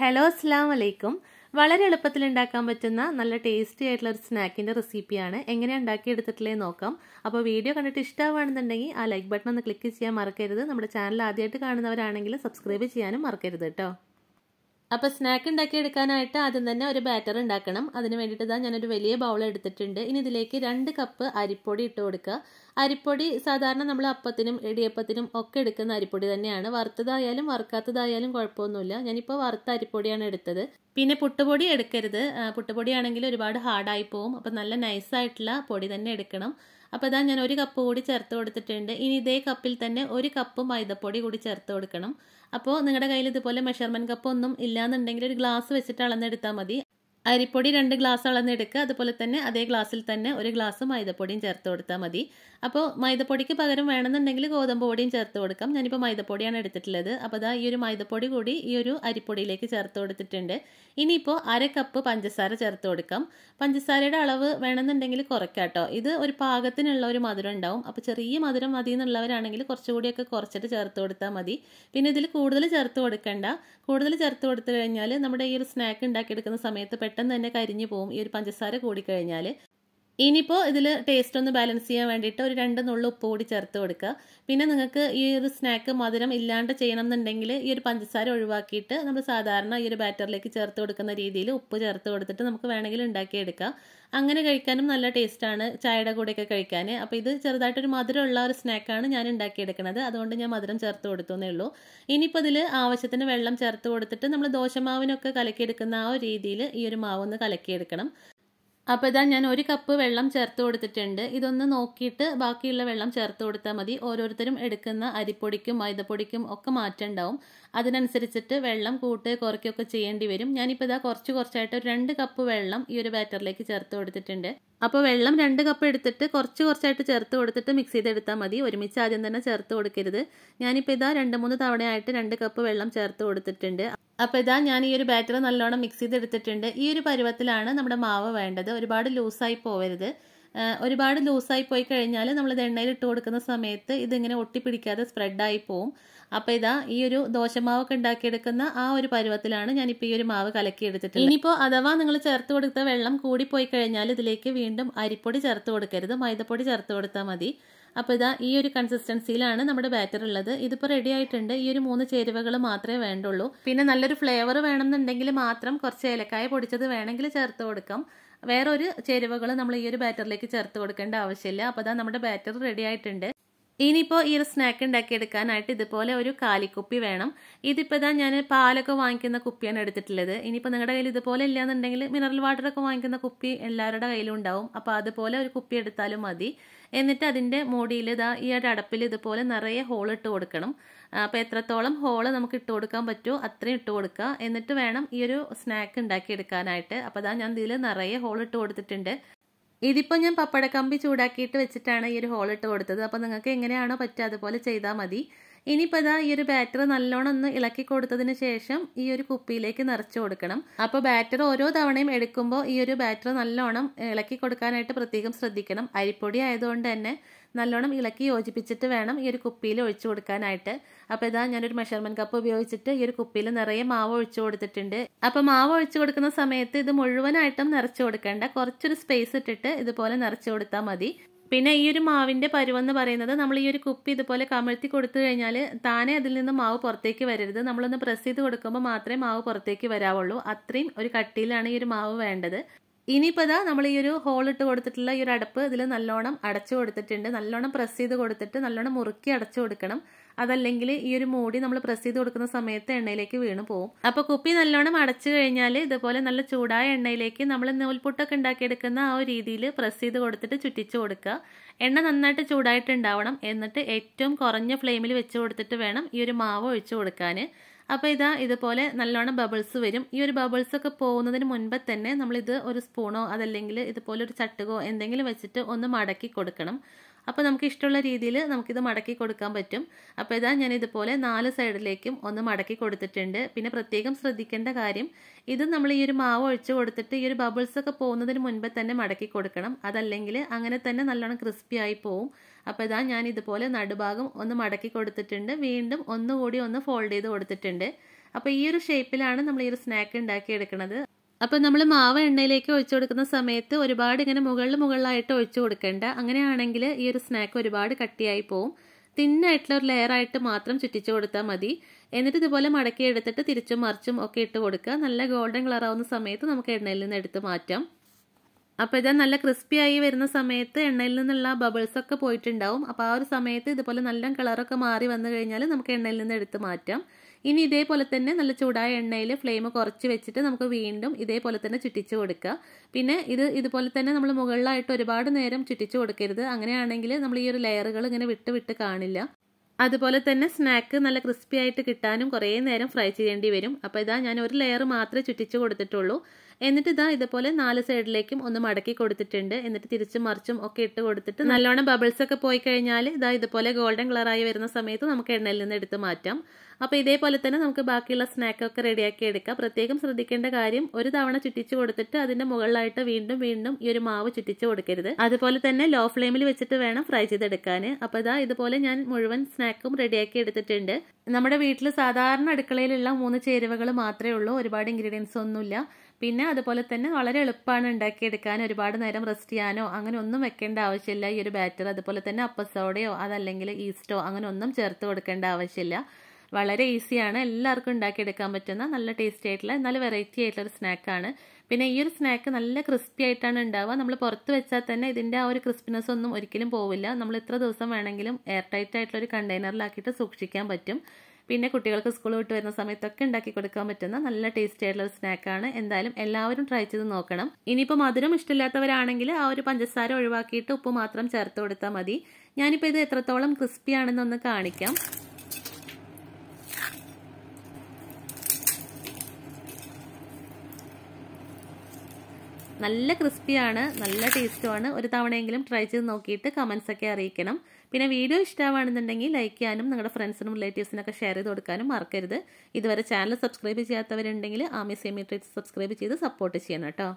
hello അസ്സാം വലൈക്കും വളരെ എളുപ്പത്തിൽ ഉണ്ടാക്കാൻ പറ്റുന്ന നല്ല ടേസ്റ്റി ആയിട്ടുള്ള ഒരു സ്നാക്കിൻ്റെ റെസിപ്പിയാണ് എങ്ങനെയാണ് ഉണ്ടാക്കിയെടുത്തിട്ടില്ലേ നോക്കാം അപ്പോൾ വീഡിയോ കണ്ടിട്ട് ഇഷ്ടമാണെന്നുണ്ടെങ്കിൽ ആ ലൈക്ക് ബട്ടൺ ഒന്ന് ക്ലിക്ക് ചെയ്യാൻ മറക്കരുത് നമ്മുടെ ചാനൽ ആദ്യമായിട്ട് കാണുന്നവരാണെങ്കിൽ സബ്സ്ക്രൈബ് ചെയ്യാനും മറക്കരുത് കേട്ടോ അപ്പോൾ സ്നാക്ക് എടുക്കാനായിട്ട് ആദ്യം തന്നെ ഒരു ബാറ്റർ ഉണ്ടാക്കണം അതിന് വേണ്ടിയിട്ട് ഇതാ ഞാനൊരു വലിയ ബൗൾ എടുത്തിട്ടുണ്ട് ഇനി ഇതിലേക്ക് രണ്ട് കപ്പ് അരിപ്പൊടി ഇട്ട് കൊടുക്കുക അരിപ്പൊടി സാധാരണ നമ്മൾ അപ്പത്തിനും ഇടിയപ്പത്തിനും ഒക്കെ എടുക്കുന്ന അരിപ്പൊടി തന്നെയാണ് വറുത്തതായാലും വറുക്കാത്തതായാലും കുഴപ്പമൊന്നുമില്ല ഞാനിപ്പോൾ വറുത്ത അരിപ്പൊടിയാണ് എടുത്തത് പിന്നെ പുട്ടുപൊടി എടുക്കരുത് പുട്ടുപൊടി ആണെങ്കിൽ ഒരുപാട് ഹാർഡായി പോവും അപ്പോൾ നല്ല നൈസായിട്ടുള്ള പൊടി തന്നെ എടുക്കണം അപ്പോൾ ഇതാ ഞാൻ ഒരു കപ്പ് കൂടി ചേർത്ത് കൊടുത്തിട്ടുണ്ട് ഇനി ഇതേ കപ്പിൽ തന്നെ ഒരു കപ്പ് മൈദപ്പൊടി കൂടി ചേർത്ത് കൊടുക്കണം അപ്പോൾ നിങ്ങളുടെ കയ്യിൽ ഇതുപോലെ മെഷർമെൻറ്റ് കപ്പ് ഒന്നും ഇല്ലാന്നുണ്ടെങ്കിൽ ഒരു ഗ്ലാസ് വെച്ചിട്ട് അളന്നെടുത്താൽ മതി അരിപ്പൊടി രണ്ട് ഗ്ലാസ് അളന്നെടുക്കുക അതുപോലെ തന്നെ അതേ ഗ്ലാസ്സിൽ തന്നെ ഒരു ഗ്ലാസ് മൈദപ്പൊടിയും ചേർത്ത് കൊടുത്താൽ മതി അപ്പോൾ മൈദപ്പൊടിക്ക് പകരം വേണമെന്നുണ്ടെങ്കിൽ ഗോതമ്പ് പൊടിയും ചേർത്ത് കൊടുക്കാം ഞാനിപ്പോൾ മൈദപ്പൊടിയാണ് എടുത്തിട്ടുള്ളത് അപ്പോൾ അതാ ഈ ഒരു മൈദപ്പൊടി കൂടി ഈ ഒരു അരിപ്പൊടിയിലേക്ക് ചേർത്ത് കൊടുത്തിട്ടുണ്ട് ഇനിയിപ്പോൾ അര കപ്പ് പഞ്ചസാര ചേർത്ത് കൊടുക്കാം പഞ്ചസാരയുടെ അളവ് വേണമെന്നുണ്ടെങ്കിൽ കുറയ്ക്കാം കേട്ടോ ഇത് ഒരു പാകത്തിനുള്ള ഒരു മധുരം ഉണ്ടാവും അപ്പോൾ ചെറിയ മധുരം മതി എന്നുള്ളവരാണെങ്കിൽ കുറച്ചുകൂടിയൊക്കെ കുറച്ചിട്ട് ചേർത്ത് കൊടുത്താൽ മതി പിന്നെ ഇതിൽ കൂടുതൽ ചേർത്ത് കൊടുക്കേണ്ട കൂടുതൽ ചേർത്ത് കൊടുത്തു കഴിഞ്ഞാൽ നമ്മുടെ ഈ ഒരു സ്നാക്ക് ഉണ്ടാക്കിയെടുക്കുന്ന സമയത്ത് പെട്ടെന്ന് തന്നെ കരിഞ്ഞു പോകും ഈ ഒരു പഞ്ചസാര കൂടിക്കഴിഞ്ഞാൽ ഇനിയിപ്പോൾ ഇതിൽ ടേസ്റ്റ് ഒന്ന് ബാലൻസ് ചെയ്യാൻ വേണ്ടിയിട്ട് ഒരു രണ്ട് നുള്ളു ഉപ്പ് കൂടി ചേർത്ത് കൊടുക്കുക പിന്നെ നിങ്ങൾക്ക് ഈ ഒരു സ്നാക്ക് മധുരം ഇല്ലാണ്ട് ചെയ്യണം എന്നുണ്ടെങ്കിൽ ഈ ഒരു പഞ്ചസാര ഒഴിവാക്കിയിട്ട് നമ്മൾ സാധാരണ ഈ ഒരു ബാറ്ററിലേക്ക് ചേർത്ത് കൊടുക്കുന്ന രീതിയിൽ ഉപ്പ് ചേർത്ത് കൊടുത്തിട്ട് നമുക്ക് വേണമെങ്കിൽ ഉണ്ടാക്കിയെടുക്കാം അങ്ങനെ കഴിക്കാനും നല്ല ടേസ്റ്റാണ് ചായയുടെ കൂടെയൊക്കെ കഴിക്കാൻ അപ്പോൾ ഇത് ചെറുതായിട്ടൊരു മധുരമുള്ള ഒരു സ്നാക്കാണ് ഞാൻ ഉണ്ടാക്കിയെടുക്കുന്നത് അതുകൊണ്ട് ഞാൻ മധുരം ചേർത്ത് കൊടുത്തു ഉള്ളൂ ഇനിയിപ്പോൾ ഇതിൽ ആവശ്യത്തിന് വെള്ളം ചേർത്ത് കൊടുത്തിട്ട് നമ്മൾ ദോശമാവിനൊക്കെ കലക്കിയെടുക്കുന്ന ആ ഒരു രീതിയിൽ ഈ ഒരു മാവ് ഒന്ന് കലക്കിയെടുക്കണം അപ്പോൾ ഇതാ ഞാൻ ഒരു കപ്പ് വെള്ളം ചേർത്ത് കൊടുത്തിട്ടുണ്ട് ഇതൊന്ന് നോക്കിയിട്ട് ബാക്കിയുള്ള വെള്ളം ചേർത്ത് കൊടുത്താൽ മതി ഓരോരുത്തരും എടുക്കുന്ന അരിപ്പൊടിക്കും മൈദപ്പൊടിക്കും ഒക്കെ ഉണ്ടാവും അതിനനുസരിച്ചിട്ട് വെള്ളം കൂട്ട് കുറയ്ക്കുകയൊക്കെ ചെയ്യേണ്ടി വരും ഞാനിപ്പോൾ ഇതാ കുറച്ച് കുറച്ചായിട്ട് ഒരു രണ്ട് കപ്പ് വെള്ളം ഈ ഒരു ബാറ്ററിലേക്ക് ചേർത്ത് കൊടുത്തിട്ടുണ്ട് അപ്പോൾ വെള്ളം രണ്ട് കപ്പ് എടുത്തിട്ട് കുറച്ച് കുറച്ചായിട്ട് ചേർത്ത് കൊടുത്തിട്ട് മിക്സ് ചെയ്തെടുത്താൽ മതി ഒരുമിച്ച് ആദ്യം തന്നെ ചേർത്ത് കൊടുക്കരുത് ഞാനിപ്പോൾ ഇതാ രണ്ട് മൂന്ന് തവണയായിട്ട് രണ്ട് കപ്പ് വെള്ളം ചേർത്ത് കൊടുത്തിട്ടുണ്ട് അപ്പോൾ ഇതാ ഞാൻ ഈ ഒരു ബാറ്റർ നല്ലോണം മിക്സ് ചെയ്തെടുത്തിട്ടുണ്ട് ഈ ഒരു പരുവത്തിലാണ് നമ്മുടെ മാവ് വേണ്ടത് ഒരുപാട് ലൂസായി പോവരുത് ഒരുപാട് ലൂസായി പോയി കഴിഞ്ഞാൽ നമ്മളിത് എണ്ണയിൽ ഇട്ട് കൊടുക്കുന്ന സമയത്ത് ഇതിങ്ങനെ ഒട്ടിപ്പിടിക്കാതെ സ്പ്രെഡായി പോവും അപ്പോൾ ഇതാ ഈ ഒരു ദോശമാവൊക്കെ ഉണ്ടാക്കിയെടുക്കുന്ന ആ ഒരു പരുവത്തിലാണ് ഞാനിപ്പോൾ ഈ ഒരു മാവ് കലക്കി എടുത്തിട്ടുള്ളത് ഇനിയിപ്പോൾ അഥവാ നിങ്ങൾ ചേർത്ത് കൊടുത്ത വെള്ളം കൂടിപ്പോയി കഴിഞ്ഞാൽ ഇതിലേക്ക് വീണ്ടും അരിപ്പൊടി ചേർത്ത് കൊടുക്കരുത് മൈദപ്പൊടി ചേർത്ത് കൊടുത്താൽ മതി അപ്പോൾ ഇതാ ഈ ഒരു കൺസിസ്റ്റൻസിയിലാണ് നമ്മുടെ ബാറ്റർ ഉള്ളത് ഇതിപ്പോൾ റെഡി ആയിട്ടുണ്ട് ഈ ഒരു മൂന്ന് ചേരുവകൾ മാത്രമേ വേണ്ടുള്ളൂ പിന്നെ നല്ലൊരു ഫ്ലേവർ വേണമെന്നുണ്ടെങ്കിൽ മാത്രം കുറച്ച് ഏലക്കായ പൊടിച്ചത് വേണമെങ്കിൽ ചേർത്ത് കൊടുക്കാം വേറൊരു ചേരുവകൾ നമ്മൾ ഈ ഒരു ബാറ്ററിലേക്ക് ചേർത്ത് കൊടുക്കേണ്ട ആവശ്യമില്ല അപ്പോൾ അതാ നമ്മുടെ ബാറ്റർ റെഡി ആയിട്ടുണ്ട് ഇനിയിപ്പോൾ ഈ ഒരു സ്നാക്ക് ഉണ്ടാക്കിയെടുക്കാനായിട്ട് ഇതുപോലെ ഒരു കാലിക്കുപ്പി വേണം ഇതിപ്പോൾ ഇതാ ഞാൻ പാലൊക്കെ വാങ്ങിക്കുന്ന കുപ്പിയാണ് എടുത്തിട്ടുള്ളത് ഇനിയിപ്പോൾ നിങ്ങളുടെ കയ്യിൽ ഇതുപോലെ ഇല്ലയെന്നുണ്ടെങ്കിൽ മിനറൽ വാട്ടറൊക്കെ വാങ്ങിക്കുന്ന കുപ്പി എല്ലാവരുടെ കയ്യിലും ഉണ്ടാവും അപ്പോൾ അതുപോലെ ഒരു കുപ്പി എടുത്താലും മതി എന്നിട്ട് അതിൻ്റെ മോടിയിൽ ഇതാ ഈ ഒരു അടപ്പിൽ ഇതുപോലെ നിറയെ ഹോൾ ഇട്ട് കൊടുക്കണം അപ്പോൾ എത്രത്തോളം ഹോള് നമുക്ക് ഇട്ട് കൊടുക്കാൻ പറ്റുമോ അത്രയും ഇട്ട് കൊടുക്കുക എന്നിട്ട് വേണം ഈ ഒരു സ്നാക്ക് ഉണ്ടാക്കിയെടുക്കാനായിട്ട് അപ്പോൾ അതാ ഞാൻ ഇതിൽ നിറയെ ഹോൾ ഇട്ട് കൊടുത്തിട്ടുണ്ട് ഇതിപ്പോൾ ഞാൻ പപ്പടക്കമ്പി ചൂടാക്കിയിട്ട് വെച്ചിട്ടാണ് ഈ ഒരു ഹോൾ ഇട്ട് കൊടുത്തത് അപ്പോൾ നിങ്ങൾക്ക് എങ്ങനെയാണോ പറ്റുക അതുപോലെ ചെയ്താൽ മതി ഇനിയിപ്പോൾ ഇതാ ഈ ഒരു ബാറ്റർ നല്ലോണം ഒന്ന് ഇളക്കി കൊടുത്തതിന് ശേഷം ഈ ഒരു കുപ്പിയിലേക്ക് നിറച്ചു കൊടുക്കണം അപ്പോൾ ബാറ്റർ ഓരോ തവണയും എടുക്കുമ്പോൾ ഈ ഒരു ബാറ്റർ നല്ലോണം ഇളക്കി കൊടുക്കാനായിട്ട് പ്രത്യേകം ശ്രദ്ധിക്കണം അരിപ്പൊടി ആയതുകൊണ്ട് തന്നെ നല്ലോണം ഇളക്കി യോജിപ്പിച്ചിട്ട് വേണം ഈ ഒരു കുപ്പിയിൽ ഒഴിച്ചു കൊടുക്കാനായിട്ട് അപ്പോൾ ഇതാ ഞാനൊരു മെഷർമെന്റ് കപ്പ് ഉപയോഗിച്ചിട്ട് ഈ ഒരു കുപ്പിയിൽ നിറയെ മാവ് ഒഴിച്ചു കൊടുത്തിട്ടുണ്ട് അപ്പോൾ മാവ് ഒഴിച്ചു കൊടുക്കുന്ന സമയത്ത് ഇത് മുഴുവനായിട്ടും നിറച്ചു കൊടുക്കേണ്ട കുറച്ചൊരു സ്പേസ് ഇട്ടിട്ട് ഇതുപോലെ നിറച്ചു കൊടുത്താൽ മതി പിന്നെ ഈ ഒരു മാവിൻ്റെ പരുവെന്ന് പറയുന്നത് നമ്മൾ ഈ ഒരു കുപ്പി ഇതുപോലെ കമഴ്ത്തി കൊടുത്തു കഴിഞ്ഞാൽ താനെ അതിൽ നിന്ന് മാവ് പുറത്തേക്ക് വരരുത് നമ്മളൊന്ന് പ്രസ് ചെയ്ത് കൊടുക്കുമ്പോൾ മാത്രമേ മാവ് പുറത്തേക്ക് വരാവുള്ളൂ അത്രയും ഒരു കട്ടിയിലാണ് ഈ ഒരു മാവ് വേണ്ടത് ഇനിയിപ്പോൾ നമ്മൾ ഈ ഒരു ഹോൾ ഇട്ട് കൊടുത്തിട്ടുള്ള ഈ ഒരു അടപ്പ് ഇതിൽ നല്ലോണം അടച്ചു കൊടുത്തിട്ടുണ്ട് നല്ലോണം പ്രസ് ചെയ്ത് കൊടുത്തിട്ട് നല്ലോണം മുറുക്കി അടച്ചു കൊടുക്കണം അതല്ലെങ്കിൽ ഈ ഒരു മൂടി നമ്മൾ പ്രസ് ചെയ്ത് കൊടുക്കുന്ന സമയത്ത് എണ്ണയിലേക്ക് വീണു പോകും അപ്പോൾ കുപ്പി നല്ലോണം അടച്ചു കഴിഞ്ഞാൽ ഇതുപോലെ നല്ല ചൂടായ എണ്ണയിലേക്ക് നമ്മൾ നൂൽപുട്ടൊക്കെ ഉണ്ടാക്കിയെടുക്കുന്ന ആ ഒരു രീതിയിൽ പ്രസ് ചെയ്ത് കൊടുത്തിട്ട് ചുറ്റിച്ചു കൊടുക്കുക എണ്ണ നന്നായിട്ട് ചൂടായിട്ടുണ്ടാവണം എന്നിട്ട് ഏറ്റവും കുറഞ്ഞ ഫ്ലെയിമിൽ വെച്ച് കൊടുത്തിട്ട് വേണം ഈ ഒരു മാവ് ഒഴിച്ചു കൊടുക്കാൻ അപ്പോൾ ഇതാ ഇതുപോലെ നല്ലോണം ബബിൾസ് വരും ഈ ഒരു ബബിൾസ് ഒക്കെ പോകുന്നതിന് മുൻപേ തന്നെ നമ്മളിത് ഒരു സ്പൂണോ അതല്ലെങ്കിൽ ഇതുപോലെ ഒരു ചട്ടുകോ എന്തെങ്കിലും വെച്ചിട്ട് ഒന്ന് മടക്കി കൊടുക്കണം അപ്പോൾ നമുക്ക് ഇഷ്ടമുള്ള രീതിയിൽ നമുക്കിത് മടക്കി കൊടുക്കാൻ പറ്റും അപ്പോൾ ഇതാ ഞാൻ ഇതുപോലെ നാല് സൈഡിലേക്കും ഒന്ന് മടക്കി കൊടുത്തിട്ടുണ്ട് പിന്നെ പ്രത്യേകം ശ്രദ്ധിക്കേണ്ട കാര്യം ഇത് നമ്മൾ ഈ ഒരു മാവ് ഒഴിച്ച് കൊടുത്തിട്ട് ഈ ഒരു ബബിൾസൊക്കെ പോകുന്നതിന് മുൻപേ തന്നെ മടക്കി കൊടുക്കണം അതല്ലെങ്കിൽ അങ്ങനെ തന്നെ നല്ലോണം ക്രിസ്പി ആയി പോവും അപ്പോൾ ഇതാ ഞാൻ ഇതുപോലെ നടുഭാഗം ഒന്ന് മടക്കി കൊടുത്തിട്ടുണ്ട് വീണ്ടും ഒന്നുകൂടി ഒന്ന് ഫോൾഡ് ചെയ്ത് കൊടുത്തിട്ടുണ്ട് അപ്പോൾ ഈ ഒരു ഷേപ്പിലാണ് നമ്മൾ ഈ ഒരു സ്നാക്ക് എടുക്കുന്നത് അപ്പോൾ നമ്മൾ മാവ് എണ്ണയിലേക്ക് ഒഴിച്ചു കൊടുക്കുന്ന സമയത്ത് ഒരുപാട് ഇങ്ങനെ മുകളിൽ മുകളിലായിട്ട് ഒഴിച്ചു കൊടുക്കേണ്ട അങ്ങനെയാണെങ്കിൽ ഈ ഒരു സ്നാക്ക് ഒരുപാട് കട്ടിയായി പോവും തിന്നായിട്ടുള്ള ഒരു ലെയറായിട്ട് മാത്രം ചുറ്റിച്ചു കൊടുത്താൽ മതി എന്നിട്ട് ഇതുപോലെ മടക്കി എടുത്തിട്ട് തിരിച്ചും മറിച്ചും ഒക്കെ ഇട്ട് കൊടുക്കുക നല്ല ഗോൾഡൻ കളറാവുന്ന സമയത്ത് നമുക്ക് എണ്ണയിൽ നിന്ന് എടുത്ത് മാറ്റാം അപ്പോൾ ഇതാ നല്ല ക്രിസ്പി ആയി വരുന്ന സമയത്ത് എണ്ണയിൽ നിന്നുള്ള ബബിൾസ് ഒക്കെ പോയിട്ടുണ്ടാവും അപ്പോൾ ആ ഒരു സമയത്ത് ഇതുപോലെ നല്ല കളറൊക്കെ മാറി വന്നു കഴിഞ്ഞാൽ നമുക്ക് എണ്ണയിൽ നിന്ന് എടുത്ത് മാറ്റാം ഇനി ഇതേപോലെ തന്നെ നല്ല ചൂടായ എണ്ണയിൽ ഫ്ലെയിം കുറച്ച് വെച്ചിട്ട് നമുക്ക് വീണ്ടും ഇതേപോലെ തന്നെ ചുറ്റിച്ചു കൊടുക്കുക പിന്നെ ഇത് ഇതുപോലെ തന്നെ നമ്മൾ മുകളിലായിട്ട് ഒരുപാട് നേരം ചുറ്റിച്ചു കൊടുക്കരുത് അങ്ങനെയാണെങ്കിൽ നമ്മൾ ഈ ഒരു ലെയറുകൾ ഇങ്ങനെ വിട്ട് വിട്ട് കാണില്ല അതുപോലെ തന്നെ സ്നാക്ക് നല്ല ക്രിസ്പി ആയിട്ട് കിട്ടാനും കുറേ നേരം ഫ്രൈ ചെയ്യേണ്ടി വരും അപ്പോൾ ഇതാ ഞാൻ ഒരു ലെയർ മാത്രമേ ചുറ്റിച്ചു കൊടുത്തിട്ടുള്ളൂ എന്നിട്ട് ഇതാ ഇതുപോലെ നാല് സൈഡിലേക്കും ഒന്ന് മടക്കി കൊടുത്തിട്ടുണ്ട് എന്നിട്ട് തിരിച്ചും മറിച്ചും ഒക്കെ ഇട്ട് കൊടുത്തിട്ട് നല്ലോണം ബബിൾസ് ഒക്കെ പോയി കഴിഞ്ഞാൽ ഇതാ ഇതുപോലെ ഗോൾഡൻ കളറായി വരുന്ന സമയത്ത് നമുക്ക് എണ്ണയിൽ നിന്ന് എടുത്ത് മാറ്റാം അപ്പോൾ ഇതേപോലെ തന്നെ നമുക്ക് ബാക്കിയുള്ള സ്നാക്ക് ഒക്കെ റെഡിയാക്കി എടുക്കാം പ്രത്യേകം ശ്രദ്ധിക്കേണ്ട കാര്യം ഒരു തവണ ചുറ്റിച്ചു കൊടുത്തിട്ട് അതിന്റെ മുകളിലായിട്ട് വീണ്ടും വീണ്ടും ഈ ഒരു മാവ് ചുറ്റിച്ചു കൊടുക്കരുത് അതുപോലെ തന്നെ ലോ ഫ്ലെയിമിൽ വെച്ചിട്ട് വേണം ഫ്രൈ ചെയ്തെടുക്കാൻ അപ്പോൾ ഇതാ ഇതുപോലെ ഞാൻ മുഴുവൻ സ്നാക്കും റെഡിയാക്കി എടുത്തിട്ടുണ്ട് നമ്മുടെ വീട്ടിൽ സാധാരണ അടുക്കളയിലുള്ള മൂന്ന് ചേരുവകൾ മാത്രമേ ഉള്ളൂ ഒരുപാട് ഇൻഗ്രീഡിയൻസ് ഒന്നുമില്ല പിന്നെ അതുപോലെ തന്നെ വളരെ എളുപ്പമാണ് ഉണ്ടാക്കിയെടുക്കാൻ ഒരുപാട് നേരം റെസ്റ്റ് ചെയ്യാനോ അങ്ങനെ ഒന്നും വെക്കേണ്ട ആവശ്യമില്ല ഈ ഒരു ബാറ്റർ അതുപോലെ തന്നെ അപ്പസോഡയോ അതല്ലെങ്കിൽ ഈസ്റ്റോ അങ്ങനെ ഒന്നും ചേർത്ത് കൊടുക്കേണ്ട ആവശ്യമില്ല വളരെ ഈസിയാണ് എല്ലാവർക്കും ഉണ്ടാക്കിയെടുക്കാൻ പറ്റുന്ന നല്ല ടേസ്റ്റി ആയിട്ടുള്ള നല്ല വെറൈറ്റി ആയിട്ടുള്ള ഒരു സ്നാക്കാണ് പിന്നെ ഈ ഒരു സ്നാക്ക് നല്ല ക്രിസ്പി ആയിട്ടാണ് ഉണ്ടാവുക നമ്മൾ പുറത്ത് വെച്ചാൽ തന്നെ ഇതിൻ്റെ ആ ഒരു ക്രിസ്പിനെസ് ഒന്നും ഒരിക്കലും പോവില്ല നമ്മൾ ഇത്ര ദിവസം വേണമെങ്കിലും എയർ ടൈറ്റ് ആയിട്ടുള്ള ഒരു കണ്ടെയ്നറിലാക്കിയിട്ട് സൂക്ഷിക്കാൻ പറ്റും പിന്നെ കുട്ടികൾക്ക് സ്കൂൾ വിട്ട് വരുന്ന സമയത്തൊക്കെ ഉണ്ടാക്കി കൊടുക്കാൻ പറ്റുന്ന നല്ല ടേസ്റ്റ് ആയിട്ടുള്ള സ്നാക്കാണ് എന്തായാലും എല്ലാവരും ട്രൈ ചെയ്ത് നോക്കണം ഇനിയിപ്പോൾ മധുരം ഇഷ്ടമില്ലാത്തവരാണെങ്കിൽ ആ ഒരു പഞ്ചസാര ഒഴിവാക്കിയിട്ട് ഉപ്പ് മാത്രം ചേർത്ത് കൊടുത്താൽ മതി ഞാനിപ്പോൾ ഇത് എത്രത്തോളം ക്രിസ്പി ആണെന്നൊന്ന് കാണിക്കാം നല്ല ക്രിസ്പിയാണ് നല്ല ടേസ്റ്റുമാണ് ഒരു തവണയെങ്കിലും ട്രൈ ചെയ്ത് നോക്കിയിട്ട് കമൻസൊക്കെ ഒക്കെ അറിയിക്കണം പിന്നെ വീഡിയോ ഇഷ്ടമാണെന്നുണ്ടെങ്കിൽ ലൈക്ക് ചെയ്യാനും നിങ്ങളുടെ ഫ്രണ്ട്സിനും റിലേറ്റീവ്സിനൊക്കെ ഷെയർ ചെയ്ത് കൊടുക്കാനും മറക്കരുത് ഇതുവരെ ചാനൽ സബ്സ്ക്രൈബ് ചെയ്യാത്തവരുണ്ടെങ്കിൽ ആമി സെമി സബ്സ്ക്രൈബ് ചെയ്ത് സപ്പോർട്ട് ചെയ്യണം കേട്ടോ